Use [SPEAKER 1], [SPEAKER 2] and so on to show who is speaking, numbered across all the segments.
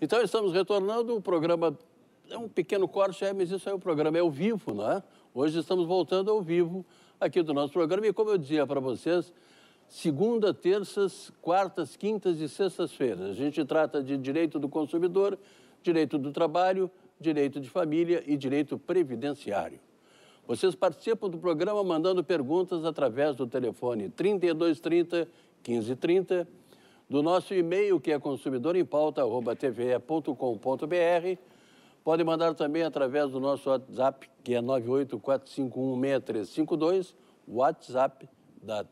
[SPEAKER 1] Então, estamos retornando. O programa é um pequeno corte, é, mas isso é o programa, é ao vivo, não é? Hoje estamos voltando ao vivo aqui do nosso programa. E como eu dizia para vocês, segunda, terças, quartas, quintas e sextas-feiras. A gente trata de direito do consumidor, direito do trabalho, direito de família e direito previdenciário. Vocês participam do programa mandando perguntas através do telefone 3230 1530 do nosso e-mail, que é consumidorempauta.tve.com.br. Pode mandar também através do nosso WhatsApp, que é 984516352, WhatsApp da,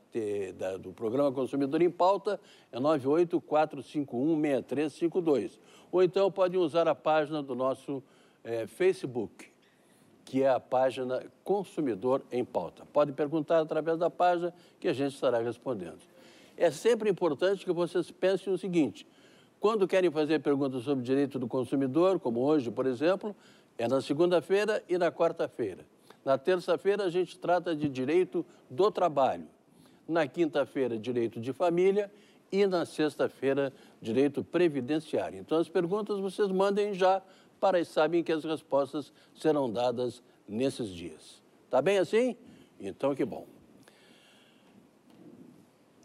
[SPEAKER 1] da, do programa Consumidor em Pauta, é 984516352. Ou então pode usar a página do nosso é, Facebook, que é a página Consumidor em Pauta. Pode perguntar através da página que a gente estará respondendo. É sempre importante que vocês pensem o seguinte: quando querem fazer perguntas sobre direito do consumidor, como hoje, por exemplo, é na segunda-feira e na quarta-feira. Na terça-feira, a gente trata de direito do trabalho. Na quinta-feira, direito de família. E na sexta-feira, direito previdenciário. Então, as perguntas vocês mandem já para e sabem que as respostas serão dadas nesses dias. Tá bem assim? Então, que bom.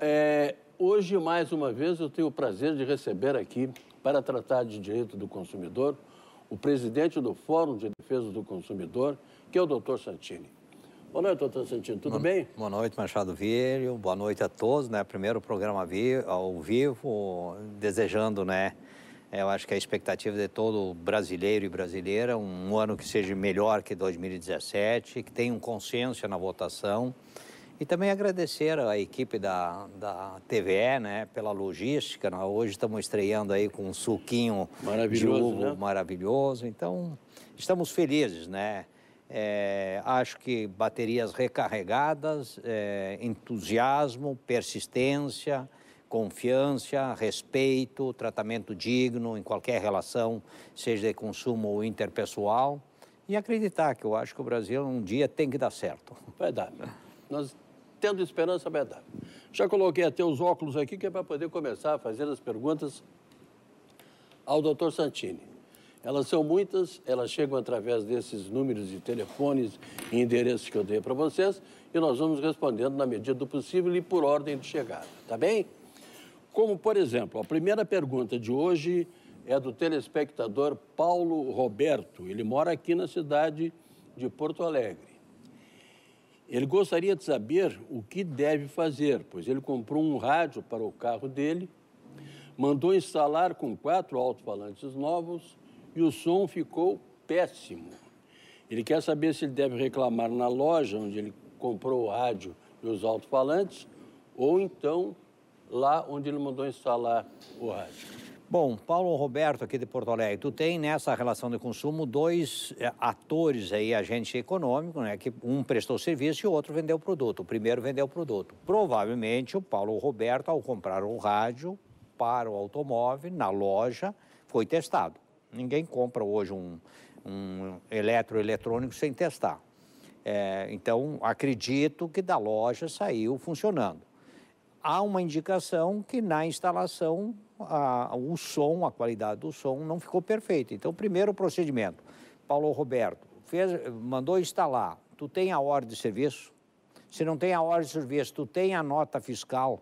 [SPEAKER 1] É, hoje, mais uma vez, eu tenho o prazer de receber aqui, para tratar de direito do consumidor, o presidente do Fórum de Defesa do Consumidor, que é o doutor Santini. Boa noite, doutor Santini, tudo boa, bem?
[SPEAKER 2] Boa noite, Machado Vírio, boa noite a todos, né? Primeiro programa ao vivo, desejando, né? É, eu acho que a expectativa de todo brasileiro e brasileira, um ano que seja melhor que 2017, que tenha um consenso na votação e também agradecer à equipe da, da TVE, né, pela logística. Nós né. hoje estamos estreando aí com um suquinho de uva né? maravilhoso. Então, estamos felizes, né? É, acho que baterias recarregadas, é, entusiasmo, persistência, confiança, respeito, tratamento digno em qualquer relação, seja de consumo ou interpessoal. E acreditar que eu acho que o Brasil um dia tem que dar certo. Vai dar. Nós tendo esperança vai dar.
[SPEAKER 1] Já coloquei até os óculos aqui, que é para poder começar a fazer as perguntas ao doutor Santini. Elas são muitas, elas chegam através desses números de telefones e endereços que eu dei para vocês e nós vamos respondendo na medida do possível e por ordem de chegada, tá bem? Como, por exemplo, a primeira pergunta de hoje é do telespectador Paulo Roberto. Ele mora aqui na cidade de Porto Alegre. Ele gostaria de saber o que deve fazer, pois ele comprou um rádio para o carro dele, mandou instalar com quatro alto-falantes novos e o som ficou péssimo. Ele quer saber se ele deve reclamar na loja onde ele comprou o rádio e os alto-falantes ou então lá onde ele mandou instalar o rádio.
[SPEAKER 2] Bom, Paulo Roberto, aqui de Porto Alegre, tu tem nessa relação de consumo dois eh, atores aí, agente econômico, né? Que um prestou serviço e o outro vendeu o produto. O primeiro vendeu o produto. Provavelmente o Paulo Roberto, ao comprar o rádio para o automóvel, na loja, foi testado. Ninguém compra hoje um, um eletroeletrônico sem testar. É, então, acredito que da loja saiu funcionando há uma indicação que na instalação a, o som, a qualidade do som não ficou perfeita. Então, primeiro procedimento, Paulo Roberto, fez, mandou instalar, tu tem a ordem de serviço? Se não tem a ordem de serviço, tu tem a nota fiscal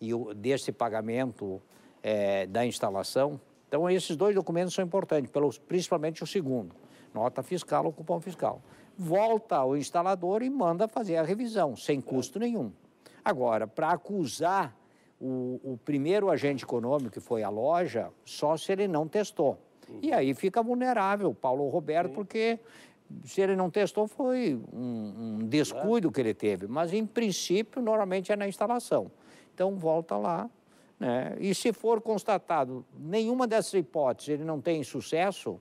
[SPEAKER 2] e o, desse pagamento é, da instalação? Então, esses dois documentos são importantes, pelo, principalmente o segundo, nota fiscal ou cupom fiscal. Volta ao instalador e manda fazer a revisão, sem custo nenhum. Agora, para acusar o, o, primeiro agente econômico, que foi a loja, só se ele não testou. Uhum. E aí fica vulnerável Paulo Roberto, uhum. porque se ele não testou foi um, um descuido que ele teve. Mas, em princípio, normalmente é na instalação. Então, volta lá. Né? E se for constatado nenhuma dessas hipóteses ele não tem sucesso,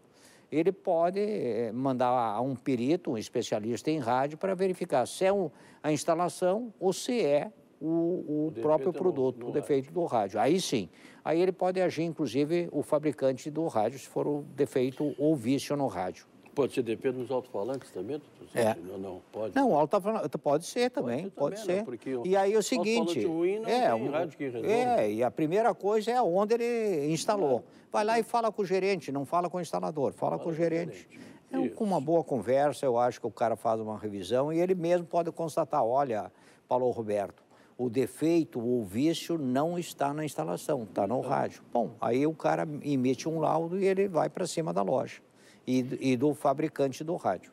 [SPEAKER 2] ele pode eh, mandar um perito, um especialista em rádio, para verificar se é um, a instalação ou se é o, o, o próprio é produto, o defeito rádio. do rádio. Aí sim, aí ele pode agir, inclusive, o fabricante do rádio, se for o defeito ou vício no rádio. Pode ser
[SPEAKER 1] DP nos alto-falantes
[SPEAKER 2] também, doutor? É. Não, não, pode. Não, alto-falante pode ser também, pode ser. Pode ser. Né? e aí é o seguinte... Ruim não é, um, rádio que resolve. É, e a primeira coisa é onde ele instalou. Vai lá e fala com o gerente, não fala com o instalador, fala, com o gerente. Com é com uma boa conversa, eu acho que o cara faz uma revisão e ele mesmo pode constatar, olha, Paulo Roberto, o defeito o vício não está na instalação, está no rádio. Bom, aí o cara emite um laudo e ele vai para cima da loja e, e do fabricante do rádio.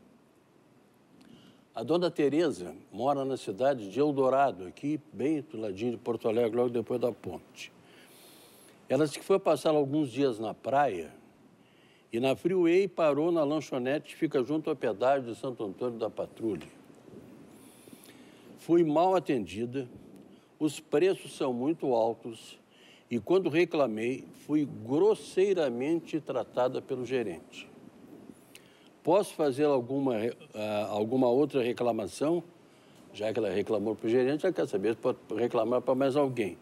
[SPEAKER 1] A dona Tereza mora na cidade de Eldorado, aqui bem do ladinho de Porto Alegre, logo depois da ponte. Ela disse que foi passar alguns dias na praia e na Freeway parou na lanchonete que fica junto ao pedágio de Santo Antônio da Patrulha. Fui mal atendida, os preços são muito altos e quando reclamei, fui grosseiramente tratada pelo gerente. Posso fazer alguma, ah, alguma outra reclamação? Já que ela reclamou para o gerente, ela quer saber se pode reclamar para mais alguém.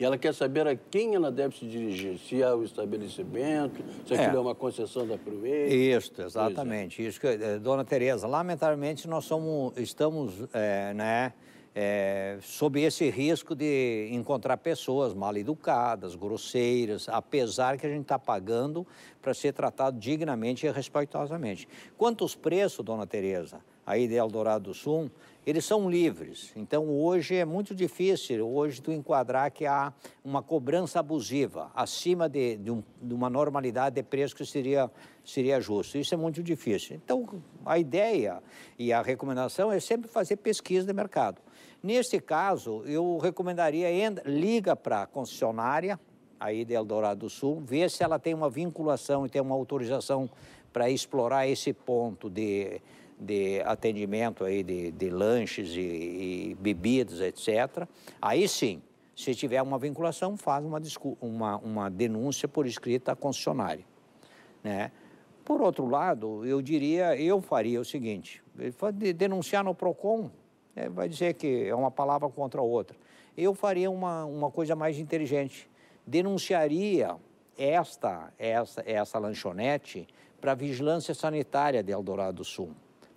[SPEAKER 1] E ela quer saber a quem ela deve se dirigir, se é o estabelecimento, se aquilo é, é uma concessão da Proveito. Isso, é. exatamente.
[SPEAKER 2] É. Isso que, eh, dona Tereza, lamentavelmente nós somos, estamos, é, né, é, sob esse risco de encontrar pessoas mal educadas, grosseiras, apesar que a gente está pagando para ser tratado dignamente e respeitosamente. Quanto aos preços, dona Tereza, aí de Eldorado do Sul, eles são livres. Então, hoje é muito difícil, hoje, tu enquadrar que há uma cobrança abusiva acima de, de, um, de, uma normalidade de preço que seria, seria justo. Isso é muito difícil. Então, a ideia e a recomendação é sempre fazer pesquisa de mercado. Neste caso, eu recomendaria, liga para a concessionária, aí de Eldorado do Sul, ver se ela tem uma vinculação e tem uma autorização para explorar esse ponto de, de atendimento aí de, de lanches e, e, bebidas, etc. Aí sim, se tiver uma vinculação, faz uma, uma, uma denúncia por escrita à concessionária. Né? Por outro lado, eu diria, eu faria o seguinte, denunciar no PROCON, é, vai dizer que é uma palavra contra a outra. Eu faria uma, uma coisa mais inteligente. Denunciaria esta, essa, essa lanchonete para a vigilância sanitária de Eldorado do Sul,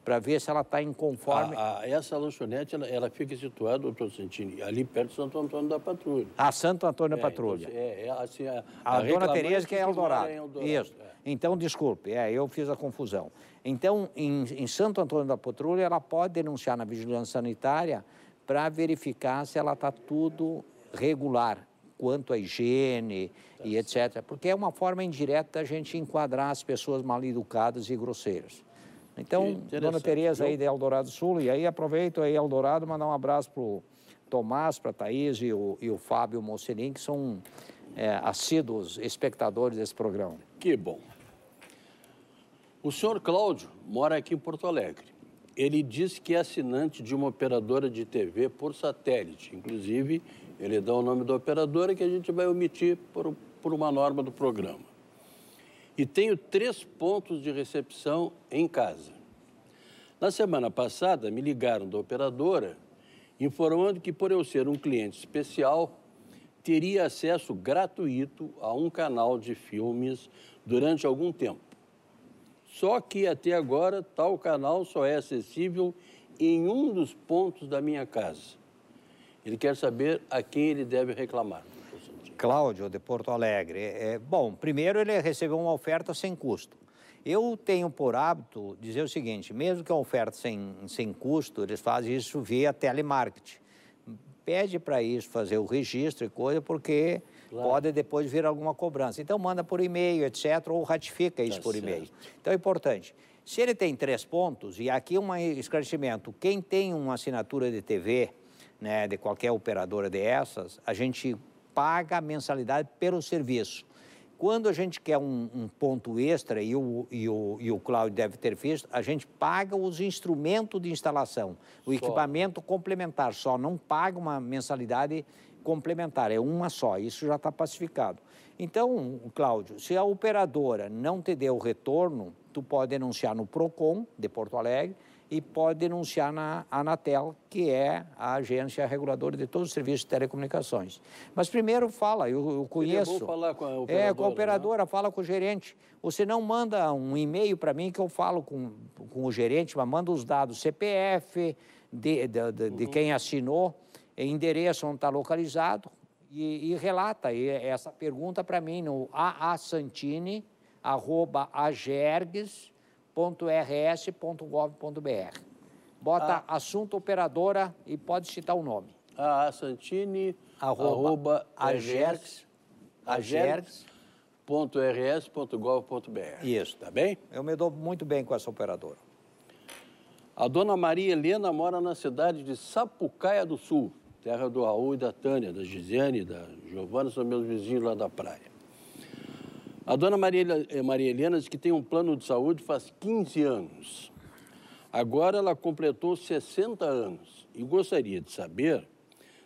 [SPEAKER 2] para ver se ela está inconforme. A, a, essa lanchonete, ela, ela fica situada, doutor Santini, ali perto de Santo
[SPEAKER 1] Antônio da Patrulha.
[SPEAKER 2] A ah, Santo Antônio é, da Patrulha. Então,
[SPEAKER 1] é, é, assim, a, a, a dona Tereza que é Eldorado. Eldorado.
[SPEAKER 2] Isso. É. Então, desculpe, é, eu fiz a confusão. Então, em, em Santo Antônio da Patrulha, ela pode denunciar na vigilância sanitária para verificar se ela está tudo regular quanto à higiene e tá etc. Porque é uma forma indireta da gente enquadrar as pessoas mal educadas e grosseiras. Então, Dona Tereza aí de Eldorado Sul, e aí aproveito aí Eldorado, mandar um abraço para o Tomás, para a Thaís e o, e o Fábio Mocelin, que são é, assíduos espectadores desse programa. Que bom. O senhor Cláudio mora aqui em Porto Alegre.
[SPEAKER 1] Ele diz que é assinante de uma operadora de TV por satélite. Inclusive, ele dá o nome da operadora que a gente vai omitir por, por uma norma do programa. E tenho três pontos de recepção em casa. Na semana passada, me ligaram da operadora informando que, por eu ser um cliente especial, teria acesso gratuito a um canal de filmes durante algum tempo. Só que até agora tal canal só é acessível em um dos pontos da minha casa. Ele quer saber a quem
[SPEAKER 2] ele deve reclamar. Cláudio, de Porto Alegre. É, bom, primeiro ele recebeu uma oferta sem custo. Eu tenho por hábito dizer o seguinte: mesmo que a oferta sem, sem custo, eles fazem isso via telemarketing pede para isso, fazer o registro e coisa, porque claro. pode depois vir alguma cobrança. Então, manda por e-mail, etc., ou ratifica isso tá por e-mail. Então, é importante. Se ele tem três pontos, e aqui um esclarecimento, quem tem uma assinatura de TV, né, de qualquer operadora dessas, a gente paga a mensalidade pelo serviço. Quando a gente quer um, um ponto extra, e o, e, o, e o Cláudio deve ter visto, a gente paga os instrumentos de instalação, o só. equipamento complementar, só não paga uma mensalidade complementar, é uma só, isso já está pacificado. Então, Cláudio, se a operadora não te deu retorno, tu pode denunciar no PROCON de Porto Alegre, e pode denunciar na Anatel, que é a agência reguladora de todos os serviços de telecomunicações. Mas primeiro fala, eu, eu é conheço. Eu vou
[SPEAKER 1] falar com a operadora. É, com a operadora,
[SPEAKER 2] né? fala com o gerente. Você não manda um e-mail para mim que eu falo com, com o gerente, mas manda os dados CPF, de, de, de, uhum. quem assinou, endereço onde está localizado, e, e relata e essa pergunta para mim no aasantini.agergues.com rs.gov.br. Bota ah. assunto operadora e pode citar o nome. A ah, Santini, arroba, arroba agers agerx.
[SPEAKER 1] .rs.gov.br. Isso.
[SPEAKER 2] Tá bem? Eu me dou muito bem com essa operadora. A
[SPEAKER 1] dona Maria Helena mora na cidade de Sapucaia do Sul, terra do Raul e da Tânia, da Gisiane, da Giovana, são meus vizinhos lá da praia. A dona Maria, eh, Maria Helena diz que tem um plano de saúde faz 15 anos. Agora ela completou 60 anos e gostaria de saber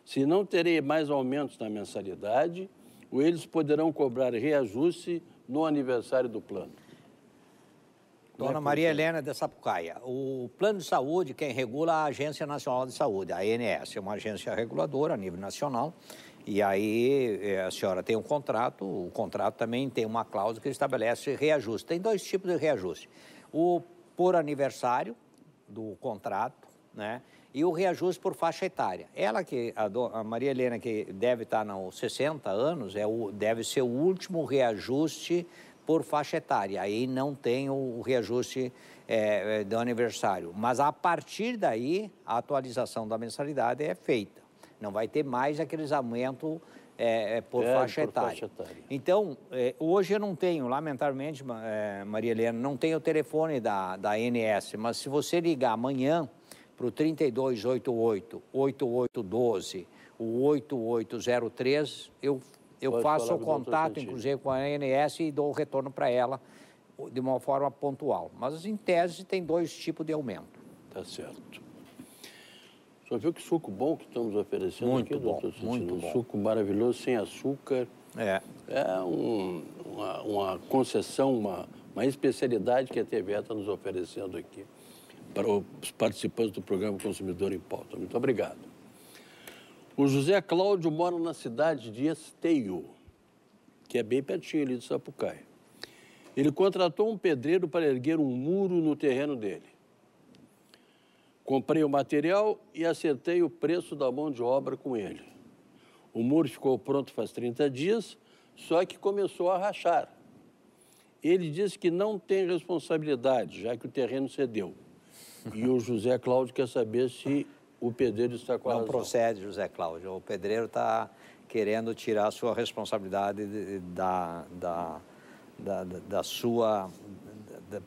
[SPEAKER 1] se não terei mais aumentos na mensalidade ou eles poderão cobrar reajuste no aniversário
[SPEAKER 2] do plano. É dona Maria Helena de Sapucaia, o plano de saúde, quem regula é a Agência Nacional de Saúde, a ANS, é uma agência reguladora a nível nacional e aí é, a senhora tem um contrato, o contrato também tem uma cláusula que estabelece reajuste. Tem dois tipos de reajuste. O por aniversário do contrato, né? E o reajuste por faixa etária. Ela que, a, do, a Maria Helena, que deve estar nos 60 anos, é o, deve ser o último reajuste por faixa etária. Aí não tem o, o reajuste é, é do aniversário. Mas a partir daí, a atualização da mensalidade é feita. Não vai ter mais aqueles aumentos é, é, por, é, faixa, por etária. faixa etária. Então, é, hoje eu não tenho, lamentavelmente, é, Maria Helena, não tenho o telefone da, da ANS, mas se você ligar amanhã para o 3288 8812 o 8803, eu, eu faço o contato, inclusive, com a ANS e dou o retorno para ela de uma forma pontual. Mas, em tese, tem dois tipos de aumento. Tá
[SPEAKER 1] certo. Só viu que suco bom que estamos oferecendo muito aqui, bom, doutor Muito bom. Um suco maravilhoso, sem açúcar. É. É um, uma, uma, concessão, uma, uma especialidade que a TV está nos oferecendo aqui para os participantes do programa Consumidor em Pauta. Muito obrigado. O José Cláudio mora na cidade de Esteio, que é bem pertinho ali de Sapucaia. Ele contratou um pedreiro para erguer um muro no terreno dele. Comprei o material e acertei o preço da mão de obra com ele. O muro ficou pronto faz 30 dias, só que começou a rachar. Ele disse que não tem responsabilidade, já que o terreno cedeu. E o José
[SPEAKER 2] Cláudio quer saber se o pedreiro está com a Não razão. procede, José Cláudio. O pedreiro está querendo tirar a sua responsabilidade da, da, da, da sua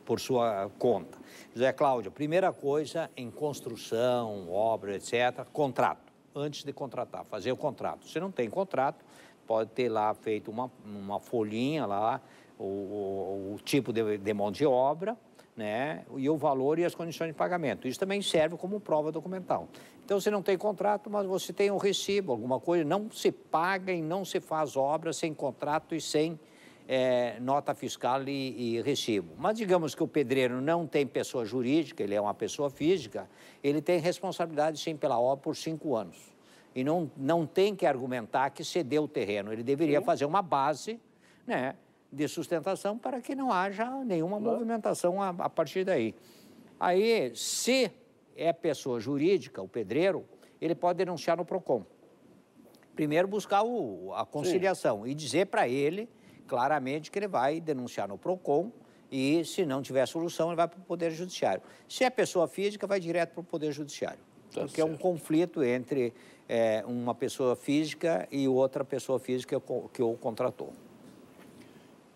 [SPEAKER 2] por sua conta. José Cláudio, primeira coisa em construção, obra, etc., contrato. Antes de contratar, fazer o contrato. Se não tem contrato, pode ter lá feito uma, uma folhinha lá, o, o, o tipo de, de mão de obra, né, e o valor e as condições de pagamento. Isso também serve como prova documental. Então, você não tem contrato, mas você tem um recibo, alguma coisa. Não se paga e não se faz obra sem contrato e sem é, nota fiscal e, e recibo. Mas digamos que o pedreiro não tem pessoa jurídica, ele é uma pessoa física, ele tem responsabilidade sim pela obra por cinco anos e não, não tem que argumentar que cedeu o terreno. Ele deveria Sim. fazer uma base né, de sustentação para que não haja nenhuma movimentação a, a, partir daí. Aí, se é pessoa jurídica, o pedreiro, ele pode denunciar no PROCON. Primeiro, buscar o, a conciliação Sim. e dizer para ele claramente que ele vai denunciar no PROCON e, se não tiver solução, ele vai para o Poder Judiciário. Se é pessoa física, vai direto para o Poder Judiciário. Tá porque certo. é um conflito entre é, uma pessoa física e outra pessoa física que o contratou.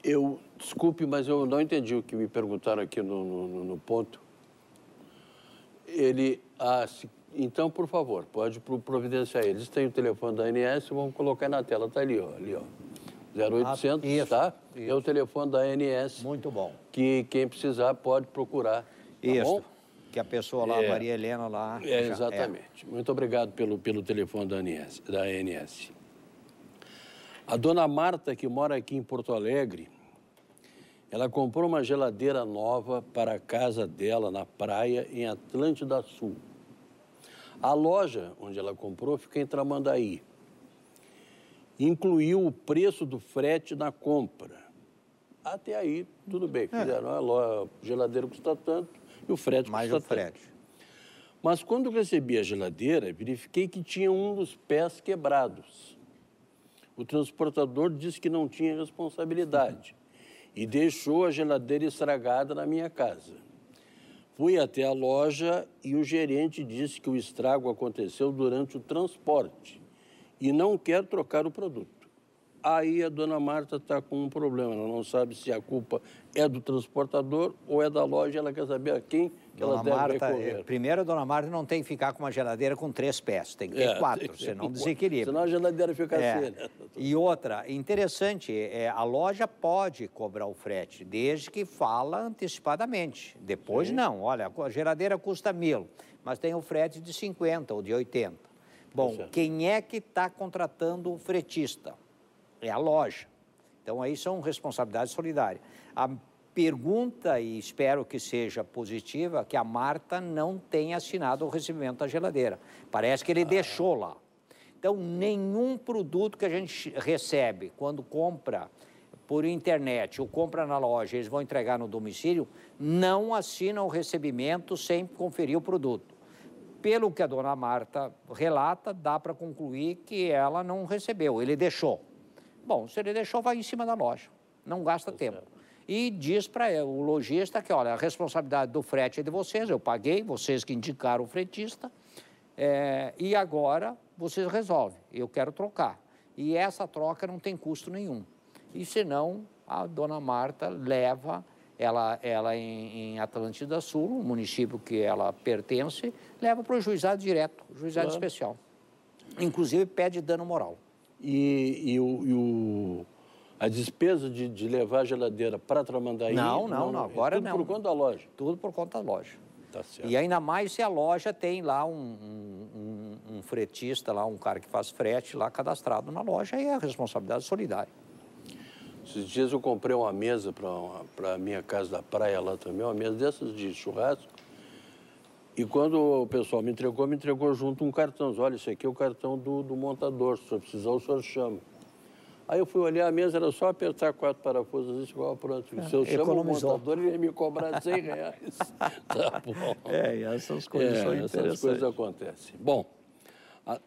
[SPEAKER 2] Eu, desculpe,
[SPEAKER 1] mas eu não entendi o que me perguntaram aqui no, no, no ponto. Ele, ah, se, então, por favor, pode providenciar. Eles Tem o telefone da ANS, vamos colocar na tela, está ali, ó, ali, ó. 0800, ah, isso, tá? Isso. É o telefone da ANS. Muito bom. Que quem precisar pode procurar, tá isso. bom? Que a pessoa lá, é, Maria Helena lá... É, já, é. exatamente. É. Muito obrigado pelo, pelo telefone da ANS, da ANS. A dona Marta, que mora aqui em Porto Alegre, ela comprou uma geladeira nova para a casa dela na praia em Atlântida Sul. A loja onde ela comprou fica em Tramandaí incluiu o preço do frete na compra. Até aí, tudo bem. É. Fizeram a loja, a geladeira custa tanto e o frete Mais custa o frete. tanto. Mas quando recebi a geladeira, verifiquei que tinha um dos pés quebrados. O transportador disse que não tinha responsabilidade e deixou a geladeira estragada na minha casa. Fui até a loja e o gerente disse que o estrago aconteceu durante o transporte e não quer trocar o produto. Aí a dona Marta está com um problema, ela não sabe se a culpa
[SPEAKER 2] é do transportador ou é da loja, ela quer saber a quem que ela deve Marta, é, recorrer. Primeiro, a dona Marta não tem que ficar com uma geladeira com três pés, tem que ter é, quatro, que senão desequilíbrio. Senão a geladeira fica é. assim. Né? E outra, interessante, é, a loja pode cobrar o frete, desde que fala antecipadamente. Depois Sim. não, olha, a geladeira custa mil, mas tem o frete de 50 ou de 80. Bom, quem é que está contratando o fretista? É a loja. Então, aí são responsabilidades solidárias. A pergunta, e espero que seja positiva, é que a Marta não tenha assinado o recebimento da geladeira. Parece que ele ah. deixou lá. Então, nenhum produto que a gente recebe quando compra por internet ou compra na loja, eles vão entregar no domicílio, não assinam o recebimento sem conferir o produto pelo que a dona Marta relata, dá para concluir que ela não recebeu, ele deixou. Bom, se ele deixou, vai em cima da loja, não gasta tá tempo. E diz para o lojista que, olha, a responsabilidade do frete é de vocês, eu paguei, vocês que indicaram o fretista, é, e agora vocês resolvem, eu quero trocar. E essa troca não tem custo nenhum. E senão, a dona Marta leva ela, ela é em, em Atlântida Sul, o município que ela pertence, leva para o juizado direto, juizado claro. especial. Inclusive pede dano moral.
[SPEAKER 1] E, e o, e o, a despesa de, de, levar a geladeira para Tramandaí?
[SPEAKER 2] Não, não, não, não. agora é tudo não. Tudo por conta da loja? Tudo por conta da loja. Tá certo. E ainda mais se a loja tem lá um, um, um, fretista, lá, um cara que faz frete lá cadastrado na loja, e é a responsabilidade solidária. Esses dias eu comprei uma mesa para
[SPEAKER 1] a minha casa da praia lá também, uma mesa dessas de churrasco. E quando o pessoal me entregou, me entregou junto um cartão. Olha, isso aqui é o cartão do, do montador, se o senhor precisar, o senhor chama. Aí eu fui olhar a mesa, era só apertar quatro parafusos e igual pronto. É, se eu chamo o montador, ele ia me cobrar 100 reais. tá bom. É, essas coisas é, são essas interessantes. Essas coisas acontecem. Bom,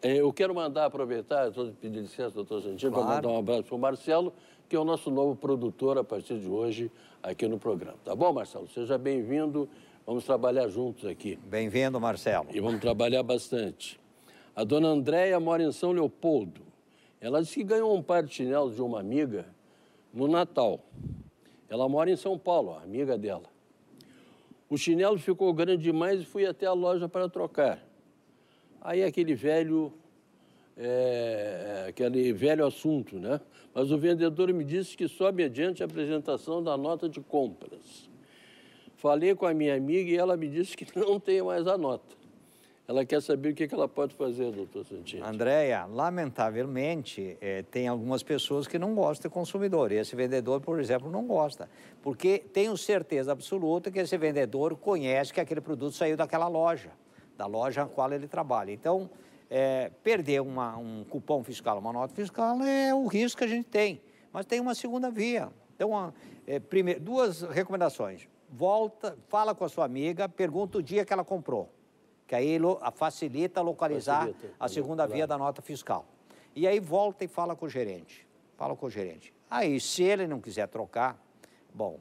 [SPEAKER 1] eh, eu quero mandar aproveitar, estou pedindo licença, doutor Santino, claro. para mandar um abraço para o Marcelo, que é o nosso novo produtor a partir de hoje aqui no programa. Tá bom, Marcelo? Seja bem-vindo. Vamos trabalhar juntos aqui. Bem-vindo, Marcelo. E vamos trabalhar bastante. A dona Andréia mora em São Leopoldo. Ela disse que ganhou um par de chinelos de uma amiga no Natal. Ela mora em São Paulo, a amiga dela. O chinelo ficou grande demais e fui até a loja para trocar. Aí aquele velho é, é, aquele velho assunto, né? Mas o vendedor me disse que só mediante a apresentação da nota de compras. Falei com a minha amiga e ela me disse que não tem mais a nota. Ela quer saber o que ela pode fazer, doutor Santini.
[SPEAKER 2] Andréia, lamentavelmente, é, tem algumas pessoas que não gostam de consumidor. E esse vendedor, por exemplo, não gosta. Porque tenho certeza absoluta que esse vendedor conhece que aquele produto saiu daquela loja, da loja a qual ele trabalha. Então, é, perder uma, um cupom fiscal, uma nota fiscal, é o risco que a gente tem. Mas tem uma segunda via. Então, uma, é, primeir, duas recomendações. Volta, fala com a sua amiga, pergunta o dia que ela comprou, que aí facilita localizar facilita. a segunda via da nota fiscal. E aí volta e fala com o gerente. Fala com o gerente. Aí, se ele não quiser trocar, bom,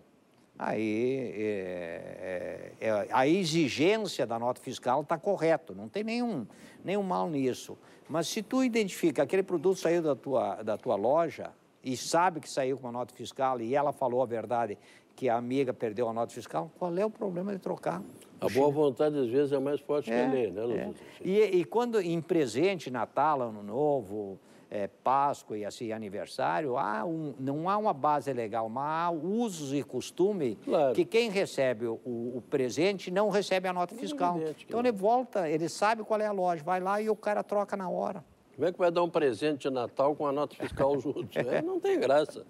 [SPEAKER 2] aí é, é, é, a exigência da nota fiscal está correta, não tem nenhum, nenhum mal nisso. Mas se tu identifica aquele produto saiu da tua, da tua loja e sabe que saiu com uma nota fiscal e ela falou a verdade que a amiga perdeu a nota fiscal, qual é o problema de trocar? A boa vontade, às vezes, é mais forte é, que a é, lei, né, é. E, e, quando em presente, Natal, Ano Novo, é, Páscoa e assim aniversário, há um, não há uma base legal, mas há usos e costume claro. que quem recebe o, o, presente não recebe a nota fiscal. então é. ele volta, ele sabe qual é a loja, vai lá e o cara troca na hora.
[SPEAKER 1] Como é que vai dar um presente de Natal com a nota fiscal junto? é, não tem graça.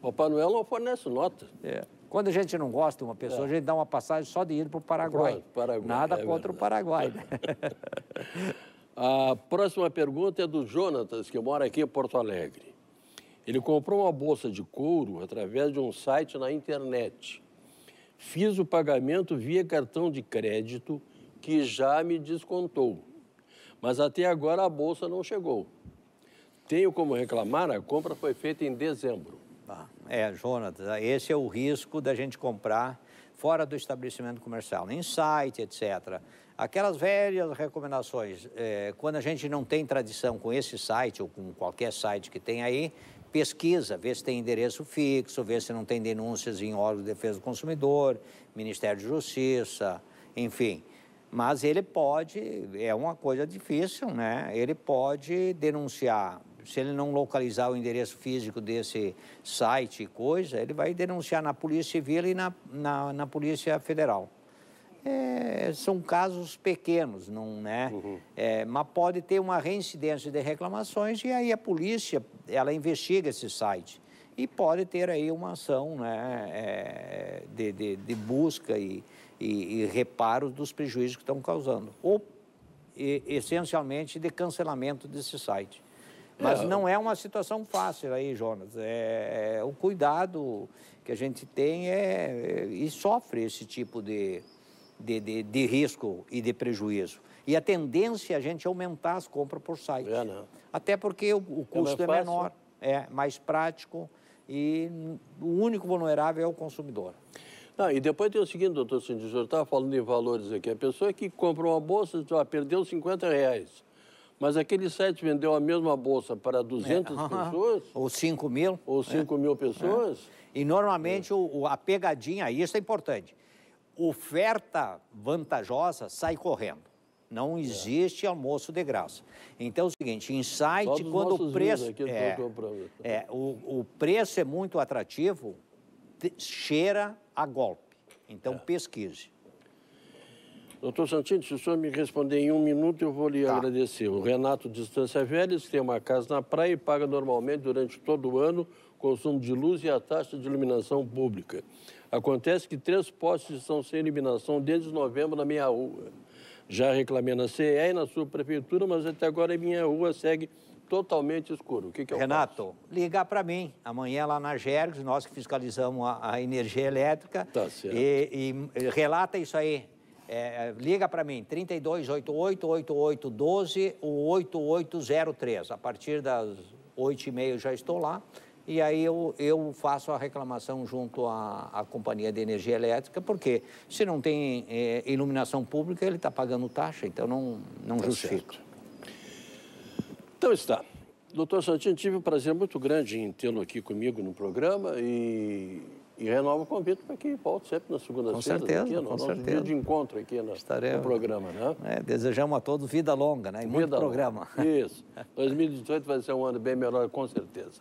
[SPEAKER 1] Papai Noel não fornece nota. É.
[SPEAKER 2] Quando a gente não gosta de uma pessoa, é. a gente dá uma passagem só de ir para o Paraguai. Paraguai. Nada é contra verdade. o
[SPEAKER 1] Paraguai. Né? A próxima pergunta é do Jonatas, que mora aqui em Porto Alegre. Ele comprou uma bolsa de couro através de um site na internet. Fiz o pagamento via cartão de crédito, que já me descontou. Mas até agora a bolsa não chegou. Tenho
[SPEAKER 2] como reclamar, a compra foi feita em dezembro. Ah, é, Jonatas, esse é o risco da gente comprar fora do estabelecimento comercial, em site, etc. Aquelas velhas recomendações, é, quando a gente não tem tradição com esse site ou com qualquer site que tem aí, pesquisa, vê se tem endereço fixo, vê se não tem denúncias em órgão de defesa do consumidor, Ministério de Justiça, enfim. Mas ele pode, é uma coisa difícil, né? Ele pode denunciar. Se ele não localizar o endereço físico desse site e coisa, ele vai denunciar na Polícia Civil e na, na, na Polícia Federal é, são casos pequenos, não, né? Uhum. É, mas pode ter uma reincidência de reclamações e aí a polícia ela investiga esse site e pode ter aí uma ação né, é, de, de, de, busca e, e, e, reparo dos prejuízos que estão causando. Ou, e, essencialmente, de cancelamento desse site. Mas não. É. não é uma situação fácil aí, Jonas. É, é, o cuidado que a gente tem é, é e sofre esse tipo de, de, de, de risco e de prejuízo. E a tendência é a gente aumentar as compras por site. É, não. Né? Até porque o, o é custo é, é menor, né? é mais prático e o único vulnerável é o consumidor.
[SPEAKER 1] Ah, e depois tem o seguinte, doutor Cindy, o estava falando em valores aqui. A pessoa que compra uma bolsa ah, perdeu 50 reais. Mas aquele site vendeu a mesma bolsa para 200 é, pessoas?
[SPEAKER 2] Ou 5 mil. Ou 5 é. Né? mil pessoas? É. E normalmente o, a pegadinha, isso é importante oferta vantajosa, sai correndo. Não é. existe é. almoço de graça. Então é o seguinte, em site, quando o preço. É, é, o, o preço é muito atrativo, te, cheira a golpe. Então é. pesquise. Doutor Santini, se o senhor me
[SPEAKER 1] responder em um minuto, eu vou lhe tá. agradecer. O Renato Distância Velhos tem uma casa na praia e paga normalmente durante todo o ano o consumo de luz e a taxa de iluminação pública. Acontece que três postes estão sem iluminação desde novembro na minha rua. Já reclamei na CE e na sua prefeitura, mas até agora a minha rua segue totalmente escuro. O
[SPEAKER 2] que, que eu Renato, faço? ligar para mim. Amanhã lá na Gergs, nós que fiscalizamos a, a energia elétrica. Tá certo. E, e relata isso aí. É, é liga para mim, 3288-8812 ou 8803. A partir das 8h30 já estou lá. E aí eu, eu faço a reclamação junto à, à companhia de energia elétrica, porque se não tem é, iluminação pública, ele está pagando taxa, então não, não tá justifica. Então está. Doutor Santinho,
[SPEAKER 1] tive um prazer muito grande em tê-lo aqui comigo no programa e, e renovo o convite para que volte sempre na segunda-feira. Com certeza, aqui, com certeza. Dia de encontro aqui no programa, né? É,
[SPEAKER 2] desejamos a todos vida longa, né? E vida muito programa. Longa. Isso.
[SPEAKER 1] 2018 vai ser um ano bem melhor, com certeza.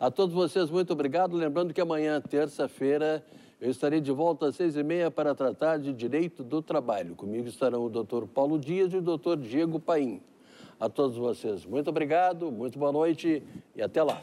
[SPEAKER 1] A todos vocês, muito obrigado. Lembrando que amanhã, terça-feira, eu estarei de volta às seis e meia para tratar de direito do trabalho. Comigo estarão o doutor Paulo Dias e o doutor Diego Paim. A todos vocês, muito obrigado, muito boa noite e até lá.